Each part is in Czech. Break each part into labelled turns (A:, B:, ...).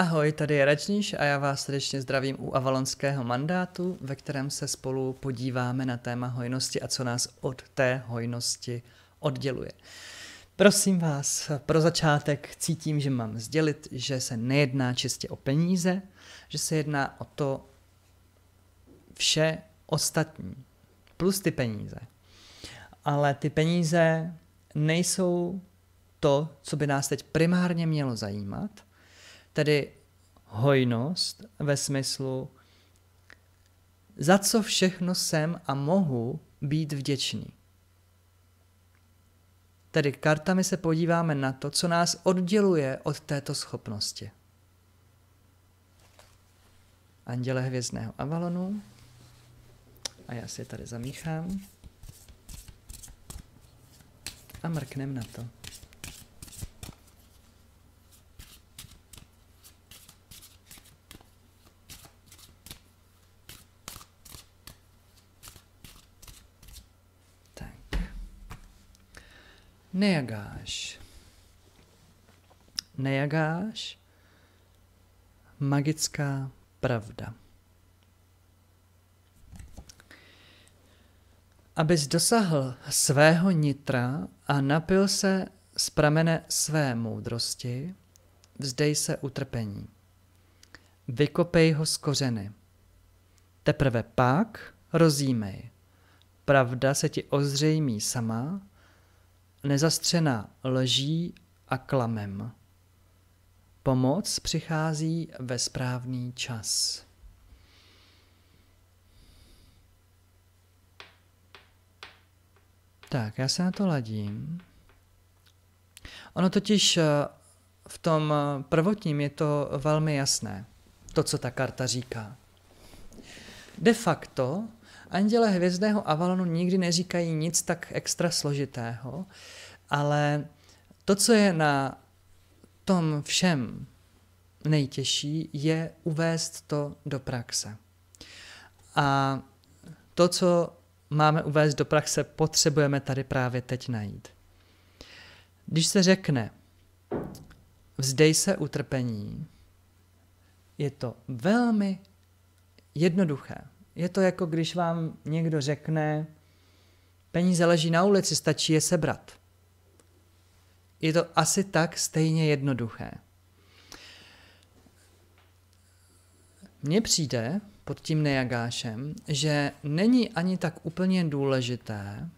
A: Ahoj, tady je Račníš a já vás srdečně zdravím u Avalonského mandátu, ve kterém se spolu podíváme na téma hojnosti a co nás od té hojnosti odděluje. Prosím vás, pro začátek cítím, že mám sdělit, že se nejedná čistě o peníze, že se jedná o to vše ostatní, plus ty peníze. Ale ty peníze nejsou to, co by nás teď primárně mělo zajímat – tedy hojnost ve smyslu, za co všechno jsem a mohu být vděčný. Tedy kartami se podíváme na to, co nás odděluje od této schopnosti. Anděle hvězdného Avalonu. A já si je tady zamíchám. A mrknem na to. Nejagáš. Nejagáš, magická pravda. Abys dosahl svého nitra a napil se z pramene své moudrosti, vzdej se utrpení. Vykopej ho z kořeny. Teprve pak rozímej. Pravda se ti ozřejmí sama nezastřena lží a klamem. Pomoc přichází ve správný čas. Tak, já se na to ladím. Ono totiž eh, v tom eh, prvotním je to velmi jasné, to, co ta karta říká. De facto Anděle hvězdného Avalonu nikdy neříkají nic tak extra složitého, ale to, co je na tom všem nejtěžší, je uvést to do praxe. A to, co máme uvést do praxe, potřebujeme tady právě teď najít. Když se řekne, vzdej se utrpení, je to velmi jednoduché. Je to jako když vám někdo řekne, peníze leží na ulici, stačí je sebrat. Je to asi tak stejně jednoduché. Mně přijde pod tím nejagášem, že není ani tak úplně důležité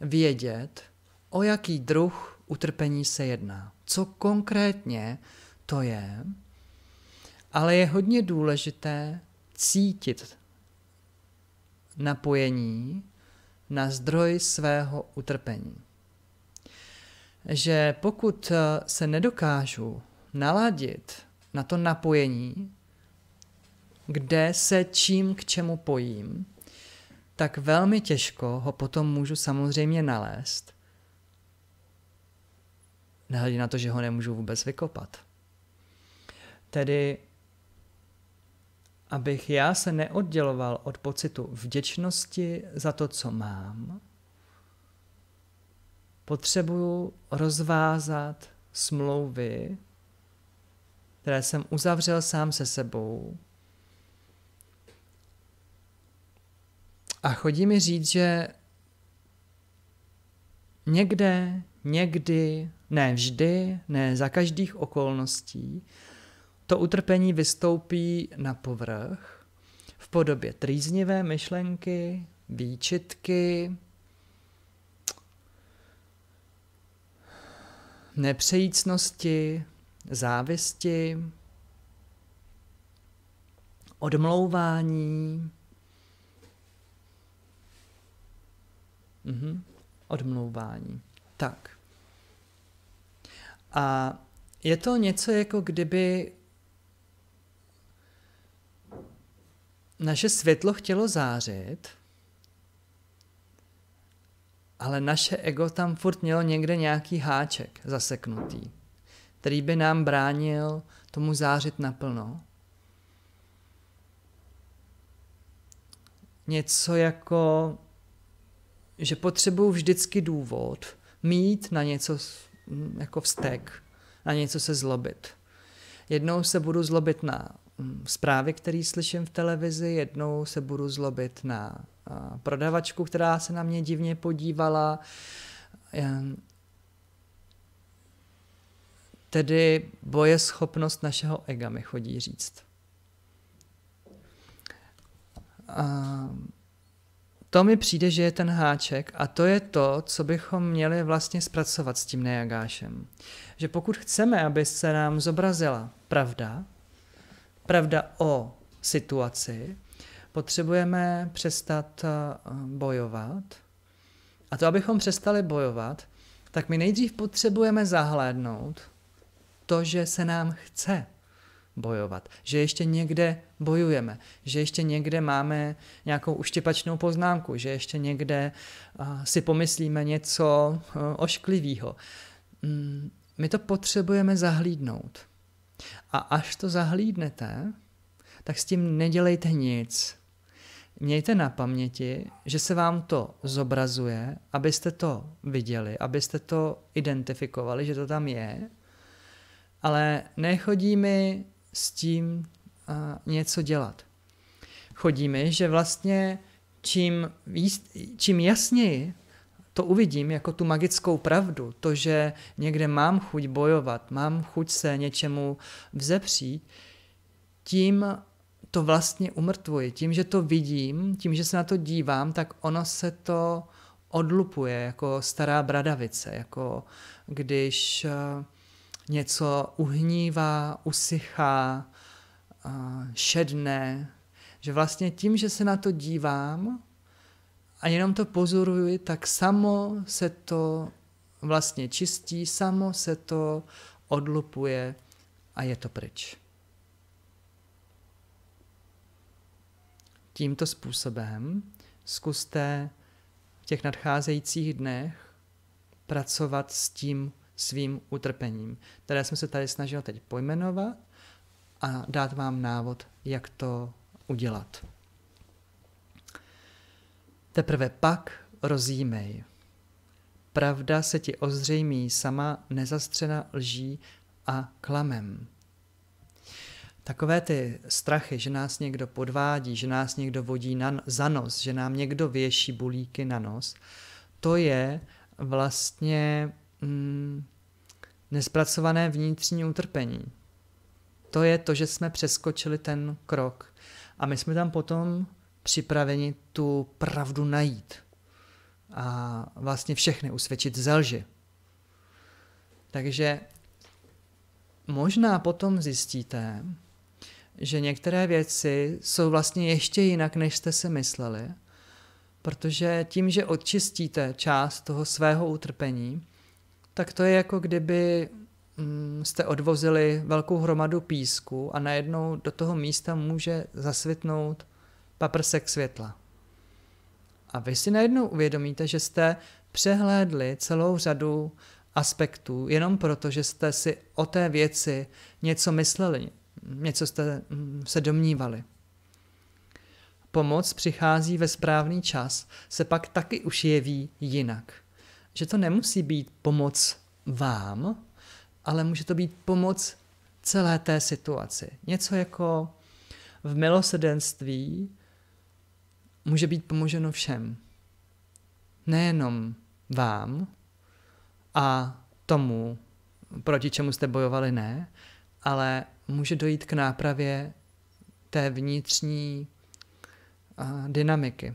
A: vědět, o jaký druh utrpení se jedná. Co konkrétně to je, ale je hodně důležité cítit napojení na zdroj svého utrpení. Že pokud eh, se nedokážu naladit na to napojení, kde se čím k čemu pojím, tak velmi těžko ho potom můžu samozřejmě nalézt. Nehledě na to, že ho nemůžu vůbec vykopat. Tedy abych já se neodděloval od pocitu vděčnosti za to, co mám, potřebuju rozvázat smlouvy, které jsem uzavřel sám se sebou. A chodí mi říct, že někde, někdy, ne vždy, ne za každých okolností, to utrpení vystoupí na povrch v podobě trýznivé myšlenky, výčitky, nepřejícnosti, závisti, odmlouvání. Mhm. Odmlouvání. Tak. A je to něco, jako kdyby naše světlo chtělo zářit, ale naše ego tam furt mělo někde nějaký háček zaseknutý, který by nám bránil tomu zářit naplno. Něco jako, že potřebuju vždycky důvod mít na něco jako vztek, na něco se zlobit. Jednou se budu zlobit na Mm, zprávy, které slyším v televizi. Jednou se budu zlobit na prodavačku, která se na mě divně podívala. Ehm, tedy boje schopnost našeho ega mi chodí říct. A ehm, to mi přijde, že je ten háček a to je to, co bychom měli vlastně zpracovat s tím nejagášem. Že pokud chceme, aby se nám zobrazila pravda, pravda o situaci, potřebujeme přestat eh, bojovat. A to, abychom přestali bojovat, tak my nejdřív potřebujeme zahlédnout to, že se nám chce bojovat, že ještě někde bojujeme, že ještě někde máme nějakou uštěpačnou poznámku, že ještě někde eh, si pomyslíme něco eh, ošklivého. Mm, my to potřebujeme zahlídnout. A až to zahlídnete, tak s tím nedělejte nic. Mějte na paměti, že se vám to zobrazuje, abyste to viděli, abyste to identifikovali, že to tam je, ale nechodí mi s tím a, něco dělat. Chodí mi, že vlastně čím, čím jasněji to uvidím jako tu magickou pravdu, to, že někde mám chuť bojovat, mám chuť se něčemu vzepřít, tím to vlastně umrtvuji. Tím, že to vidím, tím, že se na to dívám, tak ono se to odlupuje jako stará bradavice, jako když eh, něco uhnívá, usychá, eh, šedne, že vlastně tím, že se na to dívám, a jenom to pozoruji, tak samo se to vlastně čistí, samo se to odlupuje a je to pryč. Tímto způsobem zkuste v těch nadcházejících dnech pracovat s tím svým utrpením, které jsem se tady snažil teď pojmenovat a dát vám návod, jak to udělat. Teprve pak rozjímej. Pravda se ti ozřejmí sama nezastřena lží a klamem. Takové ty strachy, že nás někdo podvádí, že nás někdo vodí na, no-, za nos, že nám někdo věší bulíky na nos, to je vlastně mm, nespracované vnitřní utrpení. To je to, že jsme přeskočili ten krok. A my jsme tam potom připraveni tu pravdu najít a vlastně všechny usvědčit ze lži. Takže možná potom zjistíte, že některé věci jsou vlastně ještě jinak, než jste si mysleli, protože tím, že odčistíte část toho svého utrpení, tak to je jako kdyby mm, jste odvozili velkou hromadu písku a najednou do toho místa může zasvitnout paprsek světla. A vy si najednou uvědomíte, že jste přehlédli celou řadu aspektů jenom proto, že jste si o té věci něco mysleli, něco jste mm, se domnívali. Pomoc přichází ve správný čas, se pak taky už jeví jinak. Že to nemusí být pomoc vám, ale může to být pomoc celé té situaci. Něco jako v milosedenství může být pomoženo všem. Nejenom vám a tomu, proti čemu jste bojovali, ne, ale může dojít k nápravě té vnitřní a, dynamiky.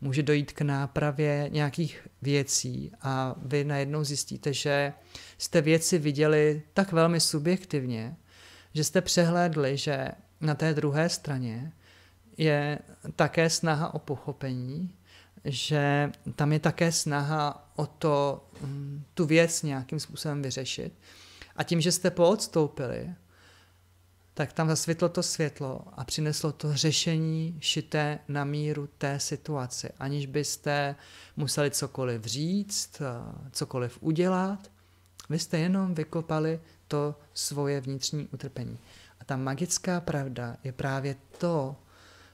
A: Může dojít k nápravě nějakých věcí a vy najednou zjistíte, že jste věci viděli tak velmi subjektivně, že jste přehlédli, že na té druhé straně je také snaha o pochopení, že tam je také snaha o to, mm, tu věc nějakým způsobem vyřešit. A tím, že jste poodstoupili, tak tam zasvětlo to světlo a přineslo to řešení šité na míru té situaci, aniž byste museli cokoliv říct, eh, cokoliv udělat. Vy jste jenom vykopali to svoje vnitřní utrpení. A ta magická pravda je právě to,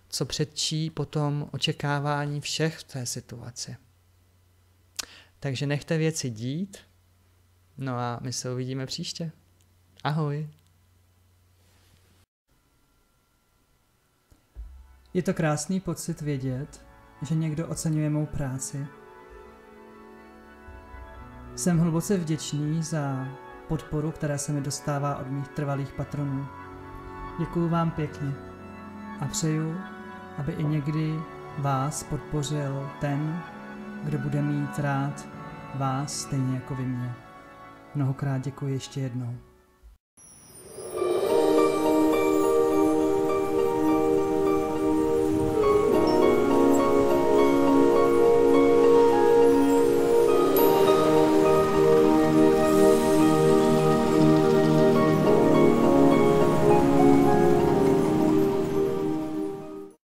A: co předčí potom očekávání všech v té situaci. Takže nechte věci dít, no a my se uvidíme příště. Ahoj! Je to krásný pocit vědět, že někdo oceňuje mou práci. Jsem hluboce vděčný za podporu, která se mi dostává od mých trvalých patronů. Děkuju vám pěkně a přeju, aby i někdy vás podpořil ten, kdo bude mít rád vás stejně jako vy mě. Mnohokrát děkuji ještě jednou.